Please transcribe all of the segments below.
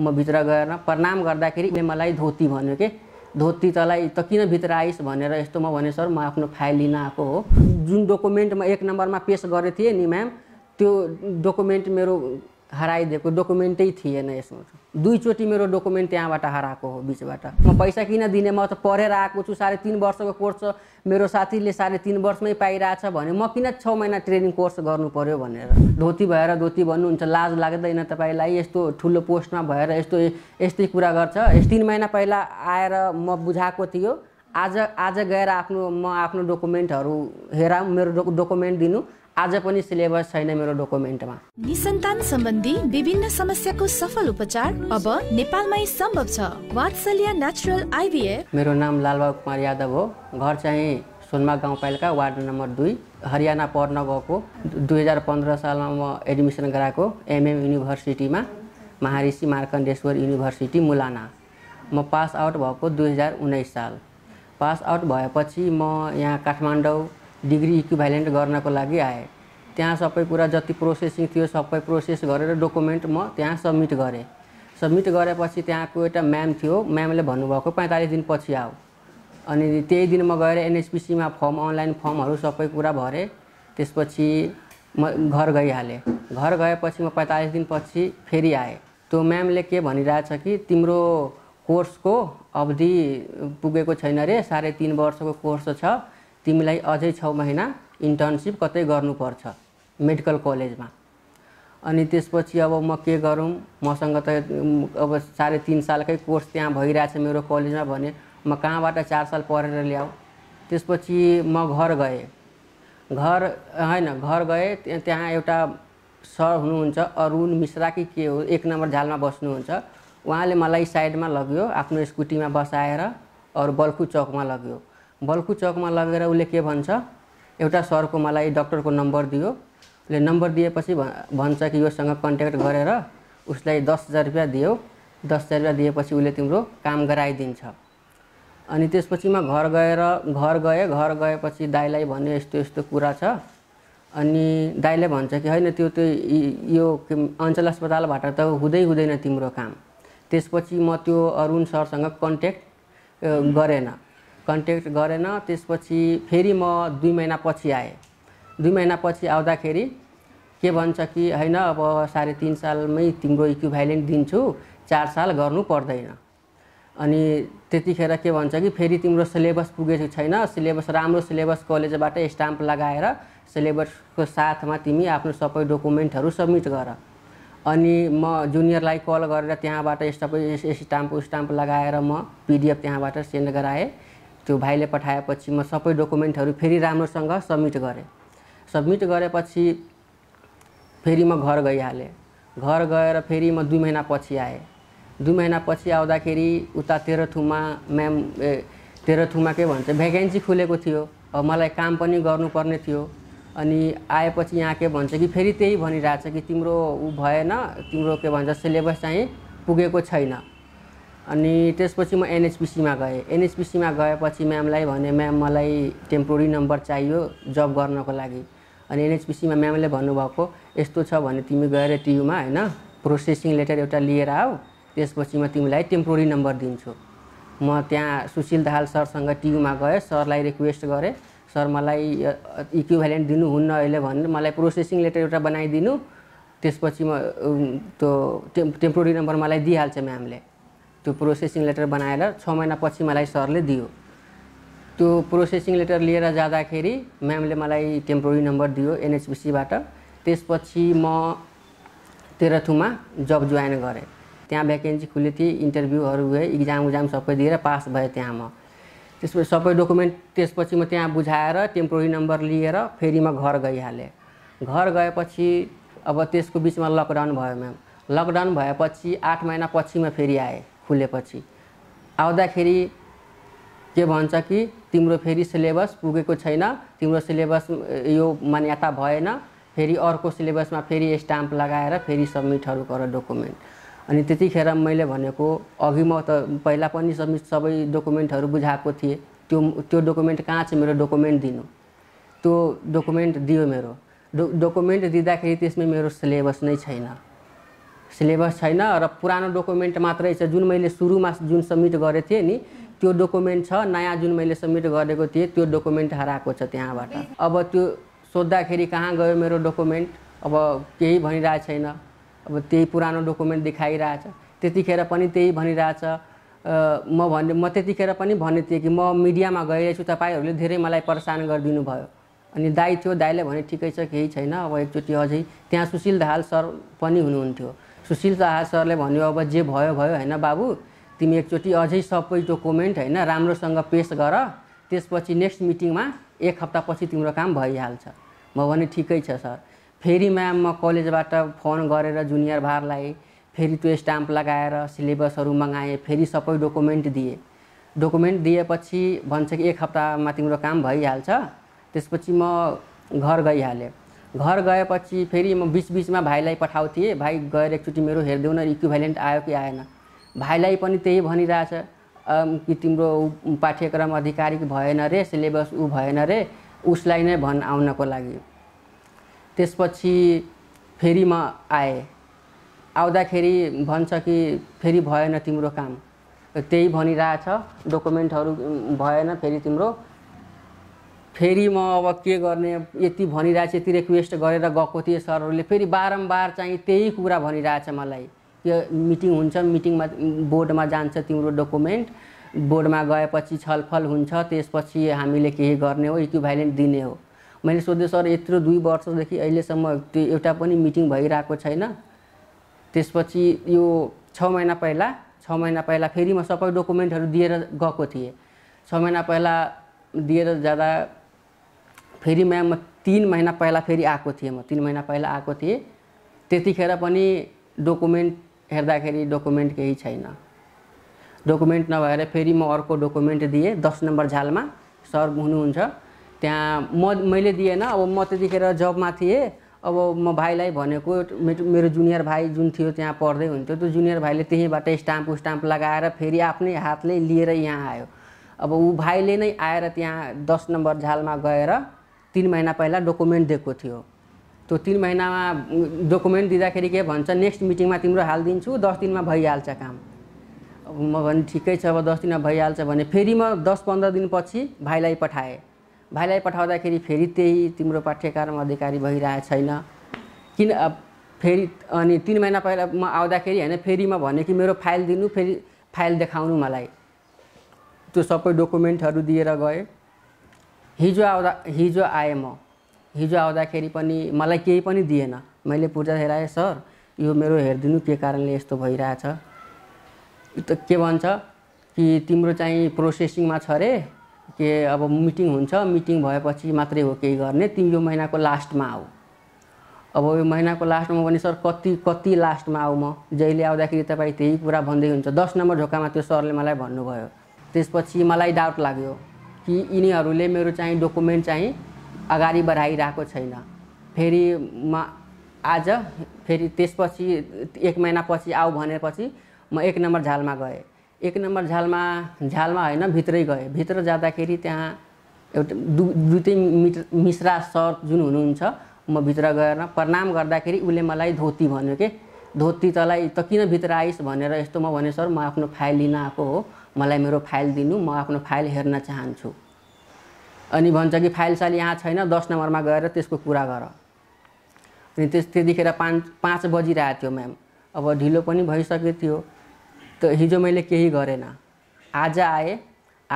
म भित्र गएर प्रणाम गर्दाखेरि उसले मलाई धोती भन्यो कि धोती तलाई त किन भित्र आइस भनेर यस्तो म भने सर म आफ्नो फाइल लिन आएको हो जुन डकुमेन्ट म एक नम्बरमा पेस गरेको थिएँ नि म्याम त्यो डकुमेन्ट मेरो हराइदिएको डकुमेन्टै थिएन यसमा दुईचोटि मेरो डकुमेन्ट त्यहाँबाट हराएको हो बिचबाट म पैसा किन दिने म त पढेर आएको छु साढे तिन वर्षको कोर्स छ मेरो साथीले साढे तिन वर्षमै पाइरहेछ भने म किन छ महिना ट्रेनिङ कोर्स गर्नु पर्यो भनेर धोती भएर धोती भन्नुहुन्छ लाज लाग्दैन तपाईँलाई यस्तो ठुलो पोस्टमा भएर यस्तो यस्तै कुरा गर्छ तिन महिना पहिला आएर म बुझाएको थियो आज आज गएर आफ्नो म आफ्नो डकुमेन्टहरू हेराउँ मेरो डकुमेन्ट दिनु आज पनि सिलेबस छैन मेरो डकुमेन्टमा निसन्तान सम्बन्धी विभिन्न समस्याको सफल उपचार अब नेपालमै सम्भव छ वात्सल्य नेचुरल आइभीएफ मेरो नाम लालबाबु कुमार यादव हो घर चाहिँ सोनमा गाउँपालिका वार्ड नम्बर दुई हरियाणा पढ्न गएको दुई हजार पन्ध्र सालमा म एडमिसन गराएको एमएम युनिभर्सिटीमा महर्षि मार्कण्डेश्वर युनिभर्सिटी मुलाना म पास आउट भएको दुई हजार उन्नाइस साल पास आउट भएपछि म यहाँ काठमाडौँ डिग्री इक्विभ्यालेन्ट गर्नको लागि आएँ त्यहाँ सबै कुरा जति प्रोसेसिङ थियो सबै प्रोसेस गरेर डकुमेन्ट म त्यहाँ सब्मिट गरेँ सब्मिट गरेपछि त्यहाँको एउटा म्याम थियो म्यामले भन्नुभएको पैँतालिस दिनपछि आऊ अनि त्यही दिन म गएर एनएचपिसीमा फर्म अनलाइन फर्महरू सबै कुरा भरेँ त्यसपछि म घर गइहालेँ घर गएपछि म पैँतालिस दिनपछि फेरि आएँ त्यो म्यामले के भनिरहेछ कि तिम्रो कोर्सको अवधि पुगेको छैन रे साढे तिन वर्षको कोर्स छ तिमीलाई अझै छ महिना इन्टर्नसिप कतै गर्नुपर्छ मेडिकल कलेजमा अनि त्यसपछि अब म के गरौँ मसँग त अब साढे तिन सालकै कोर्स त्यहाँ भइरहेछ मेरो कलेजमा भने म कहाँबाट चार साल पढेर ल्याऊ त्यसपछि म घर गएँ घर होइन घर गएँ त्यहाँ एउटा सर हुनुहुन्छ अरुण मिश्रा कि के हो एक नम्बर झालमा बस्नुहुन्छ उहाँले मलाई साइडमा लग्यो आफ्नो स्कुटीमा बसाएर अरू बल्कु चौकमा लग्यो बल्कु चौकमा लगेर उसले के भन्छ एउटा सरको मलाई डक्टरको नम्बर दियो उसले नम्बर दिएपछि भन्छ कि योसँग कन्ट्याक्ट गरेर उसलाई दस हजार रुपियाँ दियो दस हजार रुपियाँ दिएपछि उसले तिम्रो काम गराइदिन्छ अनि त्यसपछि म घर गएर घर गएँ घर गएपछि दाईलाई भन्यो यस्तो यस्तो कुरा छ अनि दाईले भन्छ कि होइन त्यो त्यो यो अञ्चल अस्पतालबाट त हुँदै हुँदैन तिम्रो काम त्यसपछि म त्यो अरुण सरसँग कन्ट्याक्ट गरेन कन्ट्याक्ट गरेन त्यसपछि फेरि म दुई महिनापछि आएँ दुई महिनापछि आउँदाखेरि के भन्छ कि होइन अब साढे तिन सालमै तिम्रो इक्विभ्यालेन्ट दिन्छु चार साल गर्नु पर्दैन अनि त्यतिखेर के भन्छ कि फेरि तिम्रो सिलेबस पुगेको छैन सिलेबस राम्रो सिलेबस कलेजबाट स्टाम्प लगाएर सिलेबसको साथमा तिमी आफ्नो सबै डकुमेन्टहरू सब्मिट गर अनि म जुनियरलाई कल गरेर त्यहाँबाट सबै स्टाम्प स्टाम्प लगाएर म पिडिएफ त्यहाँबाट सेन्ड गराएँ त्यो भाइले पठाएपछि म सबै डकुमेन्टहरू फेरि राम्रोसँग सब्मिट गरेँ सब्मिट गरेपछि फेरि म घर गइहालेँ घर गएर फेरि म दुई महिनापछि आएँ दुई महिनापछि आउँदाखेरि उता तेह्रथुमा म्याम ए तेह्रथुमा के भन्छ भ्याकेन्सी खुलेको थियो अब मलाई काम पनि गर्नुपर्ने थियो अनि आएपछि यहाँ के भन्छ कि फेरि त्यही भनिरहेछ कि तिम्रो ऊ भएन तिम्रो के भन्छ सिलेबस चाहिँ पुगेको छैन अनि त्यसपछि म एनएचपिसीमा गएँ एनएचपिसीमा गएपछि म्यामलाई भने म्याम मलाई टेम्पोरी नम्बर चाहियो जब गर्नको लागि अनि एनएचपिसीमा म्यामले भन्नुभएको यस्तो छ भने तिमी गएर टियुमा होइन प्रोसेसिङ लेटर एउटा लिएर आऊ त्यसपछि म तिमीलाई टेम्पोरी नम्बर दिन्छु म त्यहाँ सुशील दाहाल सरसँग टियुमा गएँ सरलाई रिक्वेस्ट गरेँ सर मलाई इक्विभ्यालेन्ट दिनुहुन्न अहिले भनेर मलाई प्रोसेसिङ लेटर एउटा बनाइदिनु त्यसपछि म त्यो टेम्पोरी नम्बर मलाई दिइहाल्छ म्यामले त्यो प्रोसेसिङ लेटर बनाएर छ महिनापछि मलाई सरले दियो त्यो प्रोसेसिङ लेटर लिएर जाँदाखेरि म्यामले मलाई टेम्पोरेरी नम्बर दियो एनएचपिसीबाट त्यसपछि म तेह्रथुमा जब जोइन गरेँ त्यहाँ भ्याकेन्सी खुलेको थिएँ इन्टरभ्यूहरू गएँ इक्जाम उक्जाम सबै दिएर पास भएँ त्यहाँ म त्यसपछि सबै डकुमेन्ट त्यसपछि म त्यहाँ बुझाएर टेम्पोरेरी नम्बर लिएर फेरि म घर गइहालेँ घर गएपछि अब त्यसको बिचमा लकडाउन भयो म्याम लकडाउन भएपछि आठ महिनापछि म फेरि आएँ खुलेपछि आउँदाखेरि के भन्छ कि तिम्रो फेरि सिलेबस पुगेको छैन तिम्रो सिलेबस यो मान्यता भएन फेरि अर्को सिलेबसमा फेरि स्ट्याम्प लगाएर फेरि सब्मिटहरू गर डकुमेन्ट अनि त्यतिखेर मैले भनेको अघि म त पहिला पनि सब्मिट सबै डकुमेन्टहरू बुझाएको थिएँ त्यो त्यो डकुमेन्ट कहाँ छ मेरो डकुमेन्ट दिनु त्यो डकुमेन्ट दियो मेरो डो डकुमेन्ट दिँदाखेरि त्यसमा मेरो सिलेबस नै छैन सिलेबस छैन र पुरानो डकुमेन्ट मात्रै छ जुन मैले सुरुमा जुन सब्मिट गरेको थिएँ नि त्यो डकुमेन्ट छ नयाँ जुन मैले सब्मिट गरेको थिएँ त्यो डकुमेन्ट हराएको छ त्यहाँबाट अब त्यो सोद्धाखेरि कहाँ गयो मेरो डकुमेन्ट अब केही भनिरहेको छैन अब त्यही पुरानो डकुमेन्ट देखाइरहेछ त्यतिखेर पनि त्यही भनिरहेछ म भने म त्यतिखेर पनि भनेको थिएँ कि म मिडियामा गइरहेछु तपाईँहरूले धेरै मलाई परेसान गरिदिनु भयो अनि दाई थियो दाईले भने ठिकै छ केही छैन अब एकचोटि अझै त्यहाँ सुशील दाहाल सर पनि हुनुहुन्थ्यो सुशील शाह सरले भन्यो अब जे भयो भयो होइन बाबु तिमी एकचोटि अझै सबै डकुमेन्ट होइन राम्रोसँग पेस गर त्यसपछि नेक्स्ट मिटिङमा एक हप्तापछि तिम्रो काम भइहाल्छ म भने ठिकै छ सर फेरि म्याम म कलेजबाट फोन गरेर जुनियर भारलाई फेरि त्यो स्ट्याम्प लगाएर सिलेबसहरू मगाएँ फेरि सबै डकुमेन्ट दिएँ डकुमेन्ट दिएपछि भन्छ कि एक हप्तामा तिम्रो काम भइहाल्छ त्यसपछि म घर गइहालेँ घर गएपछि फेरि म बिचबिचमा भाइलाई पठाउँथेँ भाइ गएर एकचोटि मेरो हेरिदेऊ न इक्विभ्यालेन्ट आयो कि आएन भाइलाई पनि त्यही भनिरहेछ कि तिम्रो पाठ्यक्रम आधिकारिक भएन रे सिलेबस ऊ भएन रे उसलाई नै भन आउनको लागि त्यसपछि फेरि म आएँ आउँदाखेरि भन्छ कि फेरि भएन तिम्रो काम त्यही भनिरहेछ डकुमेन्टहरू भएन फेरि तिम्रो फेरि म अब के गर्ने यति भनिरहेछ यति रिक्वेस्ट गरेर गएको थिएँ सरहरूले फेरि बारम्बार चाहिँ त्यही कुरा भनिरहेछ मलाई यो मिटिङ हुन्छ मिटिङमा बोर्डमा जान्छ तिम्रो डकुमेन्ट बोर्डमा गएपछि छलफल हुन्छ त्यसपछि हामीले केही गर्ने हो भाइलेन्ट दिने हो मैले सोधेँ सर यत्रो दुई वर्षदेखि अहिलेसम्म त्यो एउटा पनि मिटिङ भइरहेको छैन त्यसपछि यो छ महिना पहिला छ महिना पहिला फेरि म सबै डकुमेन्टहरू दिएर गएको थिएँ छ महिना पहिला दिएर जाँदा फेरि म्याम म तिन महिना पहिला फेरि आएको थिएँ म तिन महिना पहिला आएको थिएँ त्यतिखेर पनि डकुमेन्ट हेर्दाखेरि डकुमेन्ट केही छैन डकुमेन्ट नभएर फेरि म अर्को डकुमेन्ट दिएँ दस नम्बर झालमा सर हुनुहुन्छ त्यहाँ म मैले दिएन अब म त्यतिखेर जबमा थिएँ अब म भाइलाई भनेको मेरो जुनियर भाइ जुन थियो त्यहाँ पढ्दै हुन्थ्यो त्यो जुनियर भाइले त्यहीँबाट स्टाम्प स्टाम्प लगाएर फेरि आफ्नै हातले लिएर यहाँ आयो अब ऊ भाइले नै आएर त्यहाँ दस नम्बर झालमा गएर तिन महिना पहिला डकुमेन्ट दिएको थियो त्यो तिन महिनामा डकुमेन्ट दिँदाखेरि के भन्छ नेक्स्ट मिटिङमा तिम्रो हालिदिन्छु दस दिनमा भइहाल्छ काम म भने ठिकै छ अब दस दिनमा भइहाल्छ भने फेरि म दस पन्ध्र दिनपछि भाइलाई पठाएँ भाइलाई पठाउँदाखेरि फेरि त्यही तिम्रो पाठ्यक्रम अधिकारी भइरहेको छैन किन फेरि अनि तिन महिना पहिला म आउँदाखेरि होइन फेरि म भने कि मेरो फाइल दिनु फेरि फाइल देखाउनु मलाई त्यो सबै डकुमेन्टहरू दिएर गएँ हिजो आउँदा हिजो आएँ म हिजो आउँदाखेरि पनि मलाई केही पनि दिएन मैले पूर्जा हेराएँ सर यो मेरो हेरिदिनु के कारणले यस्तो भइरहेछ त के भन्छ कि तिम्रो चाहिँ प्रोसेसिङमा छ अरे के अब मिटिङ हुन्छ मिटिङ भएपछि मात्रै हो केही गर्ने तिमी यो महिनाको लास्टमा आऊ अब यो महिनाको लास्टमा भने सर कति कति लास्टमा आऊ म जहिले आउँदाखेरि तपाईँ त्यही कुरा भन्दै हुन्छ दस नम्बर ढोकामा त्यो सरले मलाई भन्नुभयो त्यसपछि मलाई डाउट लाग्यो कि यिनीहरूले मेरो चाहिँ डकुमेन्ट चाहिँ अगाडि बढाइरहेको छैन फेरि म आज फेरि त्यसपछि एक महिनापछि आऊ भनेपछि म एक नम्बर झालमा गएँ एक नम्बर झालमा झालमा होइन भित्रै गएँ भित्र जाँदाखेरि त्यहाँ एउटा दु दुई तिन मिटर मिश्रा सर जुन हुनुहुन्छ म भित्र गएर प्रणाम गर्दाखेरि उसले मलाई धोती भन्यो के धोती तँलाई त किन भित्र आइस् भनेर यस्तो म भने सर म आफ्नो फाइल लिन आएको हो मलाई मेरो फाइल दिनु म आफ्नो फाइल हेर्न चाहन्छु अनि भन्छ कि फाइल साल यहाँ छैन दस नम्बरमा गएर त्यसको कुरा गर अनि त्यस त्यतिखेर पाँच पाँच बजिरहेको थियो म्याम अब ढिलो पनि भइसकेको थियो त हिजो मैले केही गरेन आज आएँ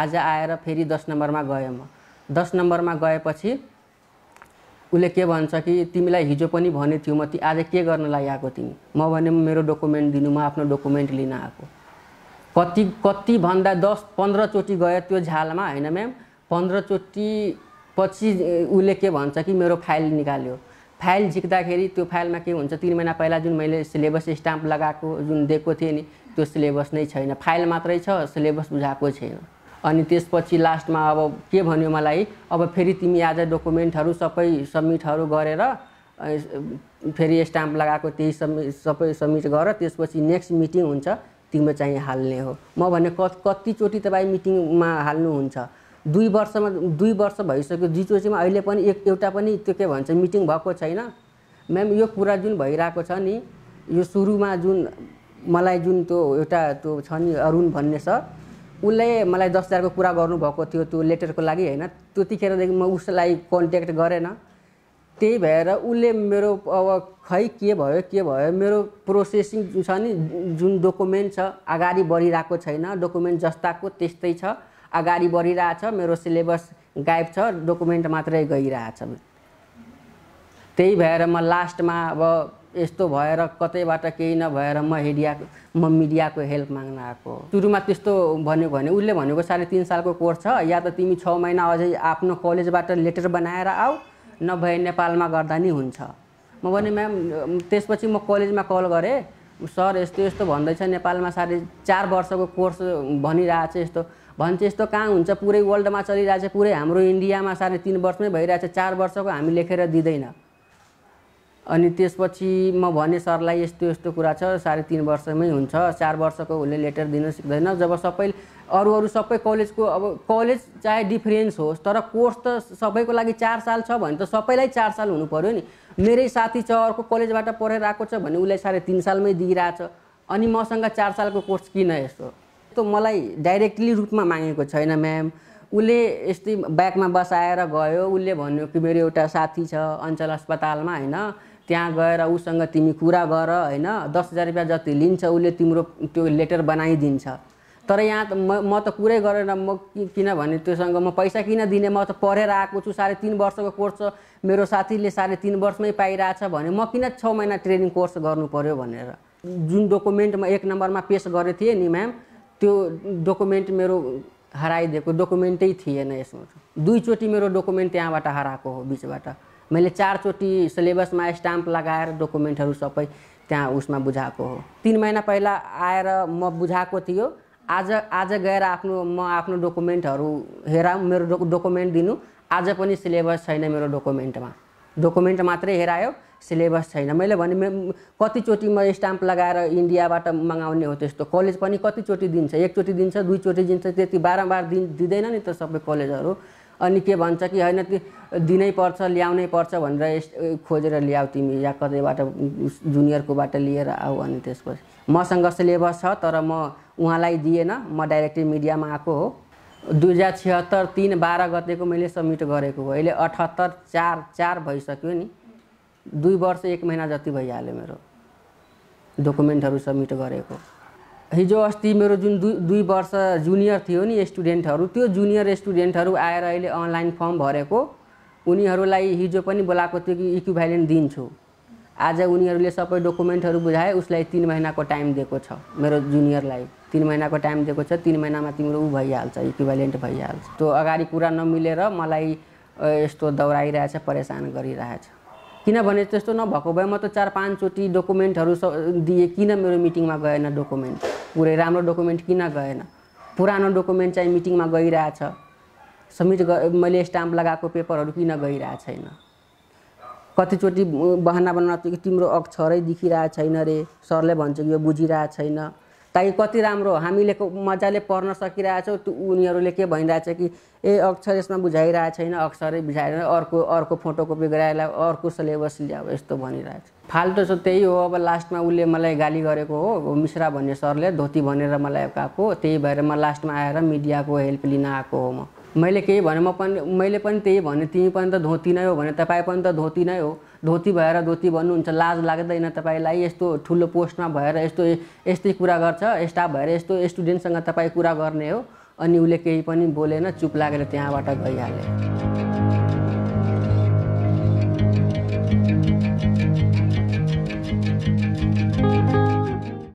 आज आएर फेरि दस नम्बरमा गएँ म दस नम्बरमा गएपछि उसले के भन्छ कि तिमीलाई हिजो पनि भनेको थियो म ती आज के गर्नलाई आएको तिमी म भने मेरो डकुमेन्ट दिनु म आफ्नो डकुमेन्ट लिन आएको कति कति भन्दा दस पन्ध्रचोटि गयो त्यो झालमा होइन म्याम पन्ध्रचोटि पछि उसले के भन्छ कि मेरो फाइल निकाल्यो फाइल झिक्दाखेरि त्यो फाइलमा के हुन्छ तिन महिना पहिला जुन मैले सिलेबस स्ट्याम्प लगाएको जुन दिएको थिएँ नि त्यो सिलेबस नै छैन फाइल मात्रै छ सिलेबस बुझाएको छैन अनि त्यसपछि लास्टमा अब के भन्यो मलाई अब फेरि तिमी आज डकुमेन्टहरू सबै सब्मिटहरू गरेर फेरि स्ट्याम्प लगाएको त्यही सब्मिट सबै सब्मिट गर त्यसपछि नेक्स्ट मिटिङ हुन्छ मिटिङमा चाहिँ हाल्ने हो म भने कतिचोटि तपाईँ मिटिङमा हाल्नुहुन्छ दुई वर्षमा दुई वर्ष भइसक्यो दुईचोटिमा अहिले पनि एक एउटा पनि त्यो के भन्छ मिटिङ भएको छैन म्याम यो कुरा जुन भइरहेको छ नि यो सुरुमा जुन मलाई जुन त्यो एउटा त्यो छ नि अरुण भन्ने छ उसले मलाई दस हजारको कुरा गर्नुभएको थियो त्यो लेटरको लागि होइन त्यतिखेरदेखि म उसलाई कन्ट्याक्ट गरेन त्यही भएर उसले मेरो अब खै के भयो के भयो मेरो प्रोसेसिङ छ नि जुन डकुमेन्ट छ अगाडि बढिरहेको छैन डकुमेन्ट जस्ताको त्यस्तै छ अगाडि बढिरहेछ मेरो सिलेबस गायब छ डकुमेन्ट मात्रै गइरहेछ त्यही भएर म लास्टमा अब यस्तो भएर कतैबाट केही नभएर म हेडिया म मिडियाको हेल्प माग्न आएको सुरुमा त्यस्तो भन्यो भने उसले भनेको साढे तिन सालको कोर्स छ या त तिमी छ महिना अझै आफ्नो कलेजबाट लेटर बनाएर आऊ नभए नेपालमा गर्दा नि हुन्छ म भने म्याम त्यसपछि म कलेजमा कल गरेँ सर यस्तो यस्तो भन्दैछ नेपालमा साढे चार वर्षको कोर्स भनिरहेछ यस्तो भन्छ यस्तो कहाँ हुन्छ पुरै वर्ल्डमा चलिरहेछ पुरै हाम्रो इन्डियामा साढे तिन वर्षमै भइरहेछ चार वर्षको हामी लेखेर दिँदैन अनि त्यसपछि म भने सरलाई यस्तो यस्तो कुरा छ साढे तिन वर्षमै हुन्छ चार वर्षको उसले लेटर दिन सिक्दैन जब सबै अरू अरू सबै कलेजको अब कलेज चाहे डिफ्रेन्स होस् तर कोर्स त सबैको लागि चार साल छ भने त सबैलाई चार साल हुनु पऱ्यो नि मेरै साथी छ अर्को कलेजबाट पढेर आएको छ भने उसलाई साढे तिन सालमै दिइरहेछ अनि मसँग चार सालको कोर्स किन यस्तो त्यो मलाई डाइरेक्टली रूपमा मागेको छैन म्याम उसले यस्तै ब्यागमा बसाएर गयो उसले भन्यो कि मेरो एउटा साथी छ अञ्चल अस्पतालमा होइन त्यहाँ गएर उसँग तिमी कुरा गर होइन दस हजार रुपियाँ जति लिन्छ उसले तिम्रो त्यो लेटर बनाइदिन्छ तर यहाँ त म त कुरै गरेन म किनभने त्योसँग म पैसा किन दिने म त पढेर आएको छु साढे तिन वर्षको कोर्स छ मेरो साथीले साढे तिन वर्षमै पाइरहेछ भने म किन छ महिना ट्रेनिङ कोर्स गर्नु पऱ्यो भनेर जुन डकुमेन्ट म एक नम्बरमा पेस गरेको थिएँ नि म्याम त्यो डकुमेन्ट मेरो हराइदिएको डकुमेन्टै थिएन यसमा दुईचोटि मेरो डकुमेन्ट त्यहाँबाट हराएको हो बिचबाट मैले चारचोटि सिलेबसमा स्ट्याम्प लगाएर डकुमेन्टहरू सबै त्यहाँ उसमा बुझाएको हो तिन महिना पहिला आएर म बुझाएको थियो आज आज गएर आफ्नो म आफ्नो डकुमेन्टहरू हेराउँ मेरो डो डकुमेन्ट दिनु आज पनि सिलेबस छैन मेरो डकुमेन्टमा डकुमेन्ट मात्रै हेरायो सिलेबस छैन मैले भने कतिचोटि म स्ट्याम्प लगाएर इन्डियाबाट मगाउने हो त्यस्तो कलेज पनि कतिचोटि दिन्छ एकचोटि दिन्छ दुईचोटि दिन्छ त्यति बारम्बार दिन दिँदैन नि त सबै कलेजहरू अनि के भन्छ कि होइन दिनै पर्छ ल्याउनै पर्छ भनेर यस खोजेर ल्याऊ तिमी या कतैबाट जुनियरकोबाट लिएर आऊ अनि त्यसपछि मसँग सिलेबस छ तर म उहाँलाई दिएन म डाइरेक्टली मिडियामा आएको हो दुई हजार छिहत्तर तिन बाह्र गतेको मैले सब्मिट गरेको हो अहिले अठहत्तर चार चार भइसक्यो नि दुई वर्ष एक महिना जति भइहाल्यो मेरो डकुमेन्टहरू सब्मिट गरेको हिजो अस्ति मेरो जुन दुई दुई वर्ष जुनियर थियो नि स्टुडेन्टहरू त्यो जुनियर स्टुडेन्टहरू आएर अहिले अनलाइन फर्म भरेको उनीहरूलाई हिजो पनि बोलाएको थियो कि इक्विभ्यालेन्ट दिन्छु आज उनीहरूले सबै डकुमेन्टहरू बुझाए उसलाई तिन महिनाको टाइम दिएको छ मेरो जुनियरलाई तिन महिनाको टाइम दिएको छ तिन महिनामा तिम्रो ऊ भइहाल्छ इक्विभ्यालेन्ट भइहाल्छ त्यो अगाडि कुरा नमिलेर मलाई यस्तो दौडाइरहेछ परेसान गरिरहेछ किनभने त्यस्तो नभएको भए म त चार पाँचचोटि डकुमेन्टहरू स दिएँ किन मेरो मिटिङमा गएन डकुमेन्ट पुरै राम्रो डकुमेन्ट किन गएन पुरानो डकुमेन्ट चाहिँ मिटिङमा गइरहेछ सब्मिट ग मैले स्टाम्प लगाएको पेपरहरू किन गइरहेको छैन कतिचोटि बहना बनाउन तिम्रो अक्षरै देखिरहेको छैन रे सरले भन्छ कि यो बुझिरहेको छैन ताकि कति राम्रो हामीले मजाले पढ्न सकिरहेछौँ त्यो उनीहरूले के भनिरहेछ कि ए अक्षर यसमा बुझाइरहेको छैन अक्षरै बुझाएर अर्को अर्को फोटोकपी गराएर अर्को सिलेबस ल्याऊ यस्तो भनिरहेछ फाल्टो छ त्यही हो अब लास्टमा उसले मलाई गाली गरेको हो मिश्रा भन्ने सरले धोती भनेर मलाई गएको त्यही भएर म लास्टमा आएर मिडियाको हेल्प लिन आएको हो म मैले केही भने म पनि मैले पनि त्यही भने तिमी पनि त धोती नै हो भने तपाईँ पनि त धोती नै हो धोती भएर धोती भन्नुहुन्छ लाज लाग्दैन तपाईँलाई यस्तो ठुलो पोस्टमा भएर यस्तो यस्तै कुरा गर्छ स्टाफ भएर यस्तो स्टुडेन्टसँग तपाईँ कुरा गर्ने हो अनि उसले केही पनि बोलेन चुप लागेर त्यहाँबाट गइहाले